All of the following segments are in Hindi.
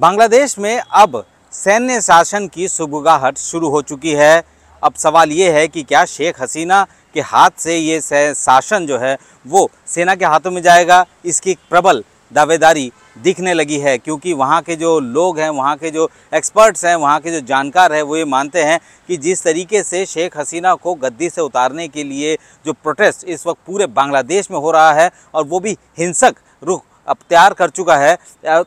बांग्लादेश में अब सैन्य शासन की सुगुगाहट शुरू हो चुकी है अब सवाल ये है कि क्या शेख हसीना के हाथ से ये शासन जो है वो सेना के हाथों में जाएगा इसकी प्रबल दावेदारी दिखने लगी है क्योंकि वहाँ के जो लोग हैं वहाँ के जो एक्सपर्ट्स हैं वहाँ के जो जानकार हैं वो ये मानते हैं कि जिस तरीके से शेख हसीना को गद्दी से उतारने के लिए जो प्रोटेस्ट इस वक्त पूरे बांग्लादेश में हो रहा है और वो भी हिंसक रुख अब तैयार कर चुका है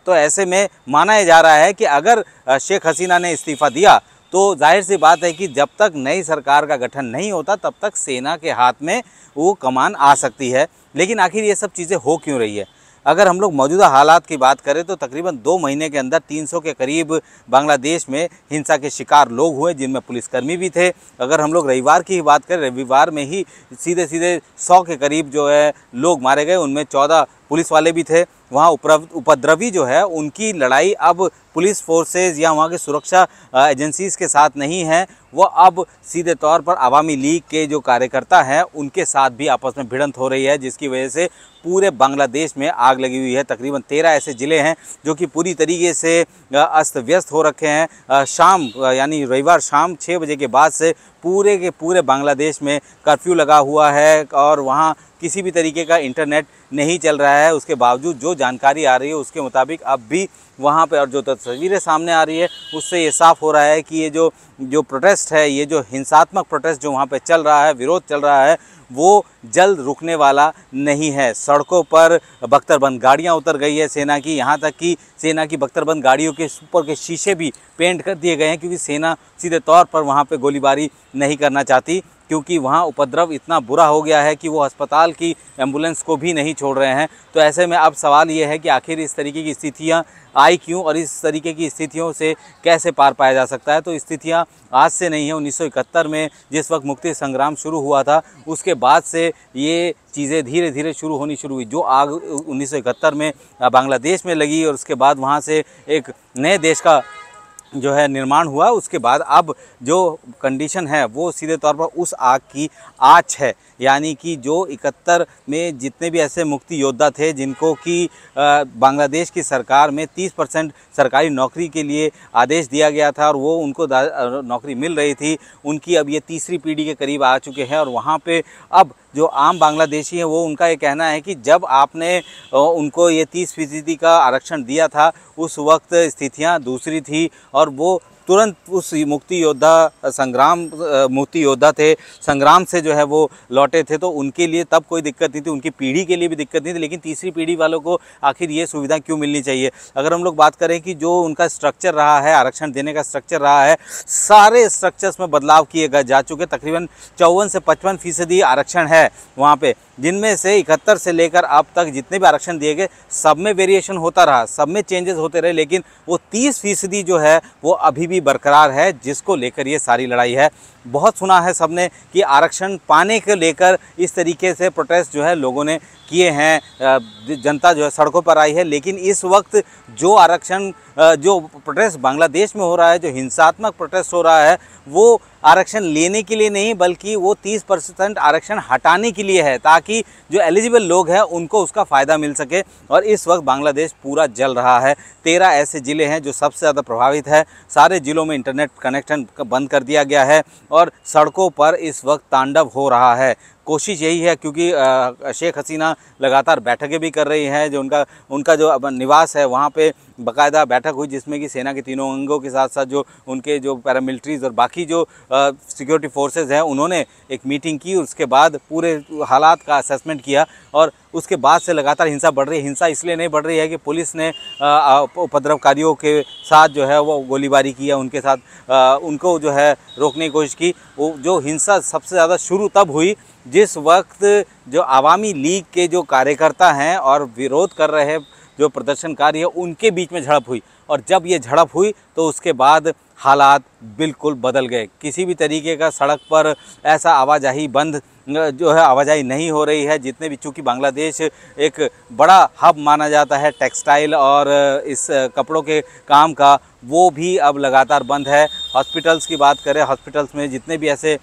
तो ऐसे में माना जा रहा है कि अगर शेख हसीना ने इस्तीफ़ा दिया तो जाहिर सी बात है कि जब तक नई सरकार का गठन नहीं होता तब तक सेना के हाथ में वो कमान आ सकती है लेकिन आखिर ये सब चीज़ें हो क्यों रही है अगर हम लोग मौजूदा हालात की बात करें तो तकरीबन दो महीने के अंदर 300 के करीब बांग्लादेश में हिंसा के शिकार लोग हुए जिनमें पुलिसकर्मी भी थे अगर हम लोग रविवार की ही बात करें रविवार में ही सीधे सीधे 100 के करीब जो है लोग मारे गए उनमें 14 पुलिस वाले भी थे वहाँ उपद्रवी जो है उनकी लड़ाई अब पुलिस फोर्सेज या वहाँ की सुरक्षा एजेंसीज़ के साथ नहीं है वो अब सीधे तौर पर आवामी लीग के जो कार्यकर्ता हैं उनके साथ भी आपस में भिड़ंत हो रही है जिसकी वजह से पूरे बांग्लादेश में आग लगी हुई है तकरीबन तेरह ऐसे ज़िले हैं जो कि पूरी तरीके से अस्त व्यस्त हो रखे हैं शाम यानी रविवार शाम छः बजे के बाद से पूरे के पूरे बांग्लादेश में कर्फ्यू लगा हुआ है और वहाँ किसी भी तरीके का इंटरनेट नहीं चल रहा है उसके बावजूद जो जानकारी आ रही है उसके मुताबिक अब भी वहाँ पर और जो तस्वीरें सामने आ रही है उससे ये साफ हो रहा है कि ये जो जो प्रोटेस्ट है ये जो हिंसात्मक प्रोटेस्ट जो वहाँ पर चल रहा है विरोध चल रहा है वो जल्द रुकने वाला नहीं है सड़कों पर बख्तरबंद गाड़ियां उतर गई है सेना की यहाँ तक कि सेना की बख्तरबंद गाड़ियों के ऊपर के शीशे भी पेंट कर दिए गए हैं क्योंकि सेना सीधे तौर पर वहाँ पर गोलीबारी नहीं करना चाहती क्योंकि वहाँ उपद्रव इतना बुरा हो गया है कि वो अस्पताल की एम्बुलेंस को भी नहीं छोड़ रहे हैं तो ऐसे में अब सवाल ये है कि आखिर इस तरीके की स्थितियाँ आई क्यों और इस तरीके की स्थितियों से कैसे पार पाया जा सकता है तो स्थितियाँ आज से नहीं है 1971 में जिस वक्त मुक्ति संग्राम शुरू हुआ था उसके बाद से ये चीज़ें धीरे धीरे शुरू होनी शुरू हुई जो आग उन्नीस में बांग्लादेश में लगी और उसके बाद वहाँ से एक नए देश का जो है निर्माण हुआ उसके बाद अब जो कंडीशन है वो सीधे तौर पर उस आग की आँच है यानी कि जो इकहत्तर में जितने भी ऐसे मुक्ति योद्धा थे जिनको कि बांग्लादेश की सरकार में 30 परसेंट सरकारी नौकरी के लिए आदेश दिया गया था और वो उनको नौकरी मिल रही थी उनकी अब ये तीसरी पीढ़ी के करीब आ चुके हैं और वहाँ पर अब जो आम बांग्लादेशी हैं वो उनका ये कहना है कि जब आपने उनको ये तीस फीसदी का आरक्षण दिया था उस वक्त स्थितियाँ दूसरी थी और वो तुरंत उस मुक्ति योद्धा संग्राम मुक्ति योद्धा थे संग्राम से जो है वो लौटे थे तो उनके लिए तब कोई दिक्कत नहीं थी उनकी पीढ़ी के लिए भी दिक्कत नहीं थी लेकिन तीसरी पीढ़ी वालों को आखिर ये सुविधा क्यों मिलनी चाहिए अगर हम लोग बात करें कि जो उनका स्ट्रक्चर रहा है आरक्षण देने का स्ट्रक्चर रहा है सारे स्ट्रक्चर्स में बदलाव किए गए जा चुके तकरीबन चौवन से पचपन फीसदी आरक्षण है वहाँ पर जिनमें से इकहत्तर से लेकर अब तक जितने भी आरक्षण दिए गए सब में वेरिएशन होता रहा सब में चेंजेस होते रहे लेकिन वो तीस फीसदी जो है वो अभी भी भी बरकरार है जिसको लेकर ये सारी लड़ाई है बहुत सुना है सबने कि आरक्षण पाने के लेकर इस तरीके से प्रोटेस्ट जो है लोगों ने किए हैं जनता जो है सड़कों पर आई है लेकिन इस वक्त जो आरक्षण जो प्रोटेस्ट बांग्लादेश में हो रहा है जो हिंसात्मक प्रोटेस्ट हो रहा है वो आरक्षण लेने के लिए नहीं बल्कि वो 30 परसेंट आरक्षण हटाने के लिए है ताकि जो एलिजिबल लोग हैं उनको उसका फ़ायदा मिल सके और इस वक्त बांग्लादेश पूरा जल रहा है तेरह ऐसे ज़िले हैं जो सबसे ज़्यादा प्रभावित है सारे ज़िलों में इंटरनेट कनेक्शन बंद कर दिया गया है और सड़कों पर इस वक्त तांडव हो रहा है कोशिश यही है क्योंकि शेख हसीना लगातार बैठकें भी कर रही हैं जो उनका उनका जो निवास है वहाँ पे बकायदा बैठक हुई जिसमें कि सेना के तीनों अंगों के साथ साथ जो उनके जो पैरामिलिट्रीज़ और बाकी जो सिक्योरिटी फोर्सेज हैं उन्होंने एक मीटिंग की उसके बाद पूरे हालात का असेसमेंट किया और उसके बाद से लगातार हिंसा बढ़ रही है हिंसा इसलिए नहीं बढ़ रही है कि पुलिस ने उपद्रवकारियों के साथ जो है वो गोलीबारी की है उनके साथ उनको जो है रोकने की कोशिश की वो जो हिंसा सबसे ज़्यादा शुरू तब हुई जिस वक्त जो आवामी लीग के जो कार्यकर्ता हैं और विरोध कर रहे जो प्रदर्शनकारी है उनके बीच में झड़प हुई और जब ये झड़प हुई तो उसके बाद हालात बिल्कुल बदल गए किसी भी तरीके का सड़क पर ऐसा आवाजाही बंद जो है आवाजाही नहीं हो रही है जितने भी चूँकि बांग्लादेश एक बड़ा हब माना जाता है टेक्सटाइल और इस कपड़ों के काम का वो भी अब लगातार बंद है हॉस्पिटल्स की बात करें हॉस्पिटल्स में जितने भी ऐसे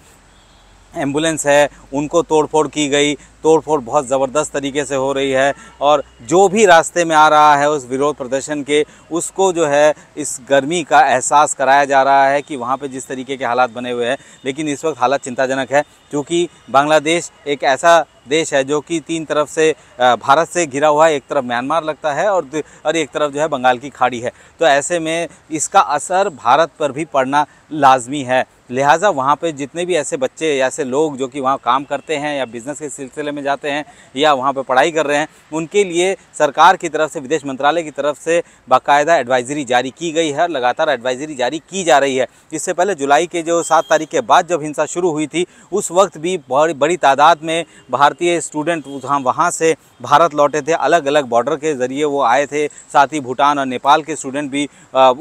एम्बुलेंस है उनको तोड़फोड़ की गई तोड़फोड़ बहुत ज़बरदस्त तरीके से हो रही है और जो भी रास्ते में आ रहा है उस विरोध प्रदर्शन के उसको जो है इस गर्मी का एहसास कराया जा रहा है कि वहाँ पे जिस तरीके के हालात बने हुए हैं लेकिन इस वक्त हालात चिंताजनक है क्योंकि बांग्लादेश एक ऐसा देश है जो कि तीन तरफ से भारत से घिरा हुआ है एक तरफ म्यांमार लगता है और और एक तरफ जो है बंगाल की खाड़ी है तो ऐसे में इसका असर भारत पर भी पड़ना लाजमी है लिहाजा वहाँ पे जितने भी ऐसे बच्चे ऐसे लोग जो कि वहाँ काम करते हैं या बिज़नेस के सिलसिले में जाते हैं या वहाँ पे पढ़ाई कर रहे हैं उनके लिए सरकार की तरफ से विदेश मंत्रालय की तरफ से बाकायदा एडवाइजरी जारी की गई है लगातार एडवाइजरी जारी की जा रही है इससे पहले जुलाई के जो सात तारीख के बाद जब हिंसा शुरू हुई थी उस वक्त वक्त भी बड़ी बड़ी तादाद में भारतीय स्टूडेंट वहाँ वहाँ से भारत लौटे थे अलग अलग बॉर्डर के ज़रिए वो आए थे साथ ही भूटान और नेपाल के स्टूडेंट भी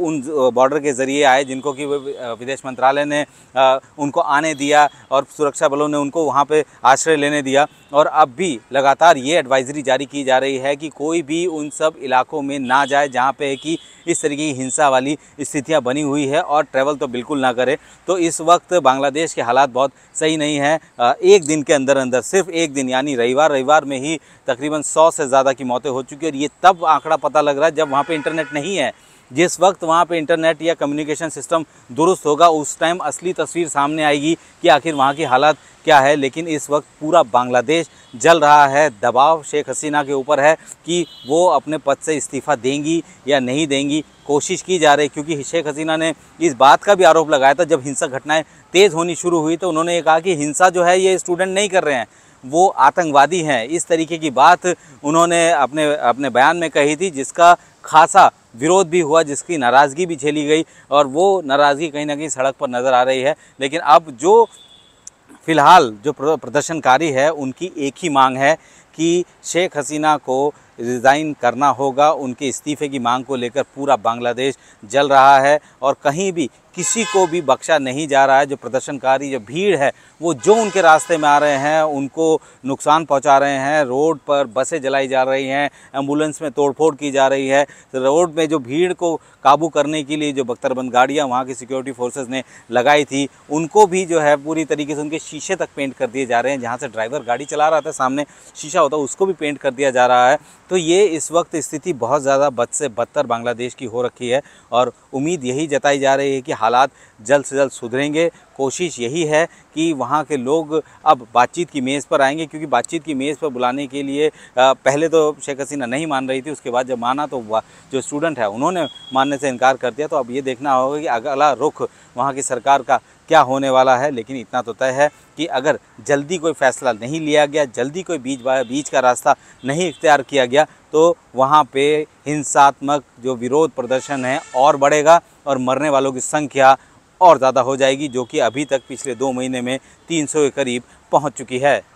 उन बॉर्डर के ज़रिए आए जिनको कि विदेश मंत्रालय ने उनको आने दिया और सुरक्षा बलों ने उनको वहाँ पर आश्रय लेने दिया और अब भी लगातार ये एडवाइजरी जारी की जा रही है कि कोई भी उन सब इलाकों में ना जाए जहाँ पे कि इस तरीके की हिंसा वाली स्थितियाँ बनी हुई है और ट्रैवल तो बिल्कुल ना करे तो इस वक्त बांग्लादेश के हालात बहुत सही नहीं है एक दिन के अंदर अंदर सिर्फ एक दिन यानी रविवार रविवार में ही तकरीबन सौ से ज़्यादा की मौतें हो चुकी है और ये तब आंकड़ा पता लग रहा है जब वहाँ पर इंटरनेट नहीं है जिस वक्त वहाँ पे इंटरनेट या कम्युनिकेशन सिस्टम दुरुस्त होगा उस टाइम असली तस्वीर सामने आएगी कि आखिर वहाँ की हालात क्या है लेकिन इस वक्त पूरा बांग्लादेश जल रहा है दबाव शेख हसीना के ऊपर है कि वो अपने पद से इस्तीफ़ा देंगी या नहीं देंगी कोशिश की जा रही क्योंकि शेख हसीना ने इस बात का भी आरोप लगाया था जब हिंसक घटनाएं तेज़ होनी शुरू हुई तो उन्होंने ये कहा कि हिंसा जो है ये स्टूडेंट नहीं कर रहे हैं वो आतंकवादी हैं इस तरीके की बात उन्होंने अपने अपने बयान में कही थी जिसका खासा विरोध भी हुआ जिसकी नाराज़गी भी झेली गई और वो नाराज़गी कहीं ना कहीं सड़क पर नज़र आ रही है लेकिन अब जो फ़िलहाल जो प्रदर्शनकारी है उनकी एक ही मांग है कि शेख हसीना को रिज़ाइन करना होगा उनके इस्तीफे की मांग को लेकर पूरा बांग्लादेश जल रहा है और कहीं भी किसी को भी बख्शा नहीं जा रहा है जो प्रदर्शनकारी जो भीड़ है वो जो उनके रास्ते में आ रहे हैं उनको नुकसान पहुंचा रहे हैं रोड पर बसें जलाई जा रही हैं एम्बुलेंस में तोड़फोड़ की जा रही है रोड में जो भीड़ को काबू करने के लिए जो बख्तरबंद गाड़ियाँ वहाँ की सिक्योरिटी फोर्सेज ने लगाई थी उनको भी जो है पूरी तरीके से उनके शीशे तक पेंट कर दिए जा रहे हैं जहाँ से ड्राइवर गाड़ी चला रहा था सामने शीशा होता उसको भी पेंट कर दिया जा रहा है तो ये इस वक्त स्थिति बहुत ज़्यादा बद से बदतर बांग्लादेश की हो रखी है और उम्मीद यही जताई जा रही है कि हालात जल्द से जल्द सुधरेंगे कोशिश यही है कि वहाँ के लोग अब बातचीत की मेज़ पर आएंगे क्योंकि बातचीत की मेज़ पर बुलाने के लिए पहले तो शेख हसीना नहीं मान रही थी उसके बाद जब माना तो जो स्टूडेंट है उन्होंने मानने से इनकार कर दिया तो अब ये देखना होगा कि अगला रुख वहाँ की सरकार का क्या होने वाला है लेकिन इतना तो तय है कि अगर जल्दी कोई फैसला नहीं लिया गया जल्दी कोई बीच बीच का रास्ता नहीं इख्तियार किया गया तो वहाँ पे हिंसात्मक जो विरोध प्रदर्शन है और बढ़ेगा और मरने वालों की संख्या और ज़्यादा हो जाएगी जो कि अभी तक पिछले दो महीने में तीन के करीब पहुँच चुकी है